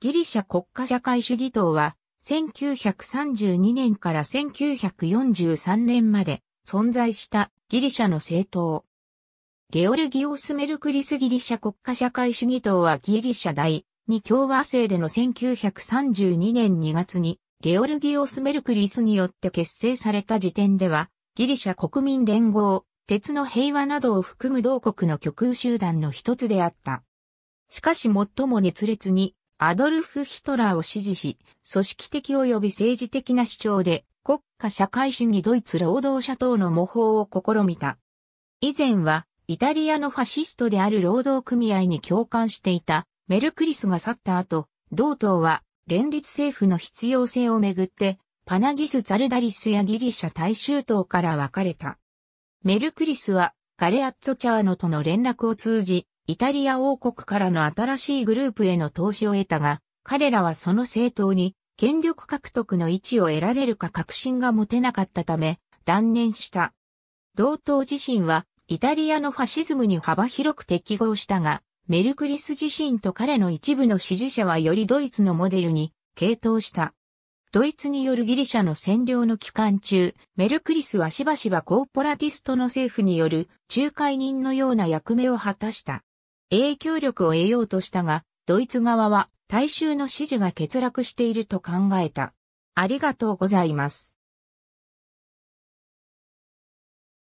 ギリシャ国家社会主義党は、1932年から1943年まで存在したギリシャの政党。ゲオルギオス・メルクリスギリシャ国家社会主義党はギリシャ第2共和制での1932年2月にゲオルギオス・メルクリスによって結成された時点ではギリシャ国民連合、鉄の平和などを含む同国の極右集団の一つであった。しかし最も熱烈にアドルフ・ヒトラーを支持し、組織的及び政治的な主張で国家社会主義ドイツ労働者党の模倣を試みた。以前は、イタリアのファシストである労働組合に共感していたメルクリスが去った後、同党は連立政府の必要性をめぐって、パナギス・ザルダリスやギリシャ大衆党から分かれた。メルクリスはガレアッツォ・チャーノとの連絡を通じ、イタリア王国からの新しいグループへの投資を得たが、彼らはその政党に権力獲得の位置を得られるか確信が持てなかったため、断念した。同党自身は、イタリアのファシズムに幅広く適合したが、メルクリス自身と彼の一部の支持者はよりドイツのモデルに傾倒した。ドイツによるギリシャの占領の期間中、メルクリスはしばしばコーポラティストの政府による仲介人のような役目を果たした。影響力を得ようとしたが、ドイツ側は大衆の支持が欠落していると考えた。ありがとうございます。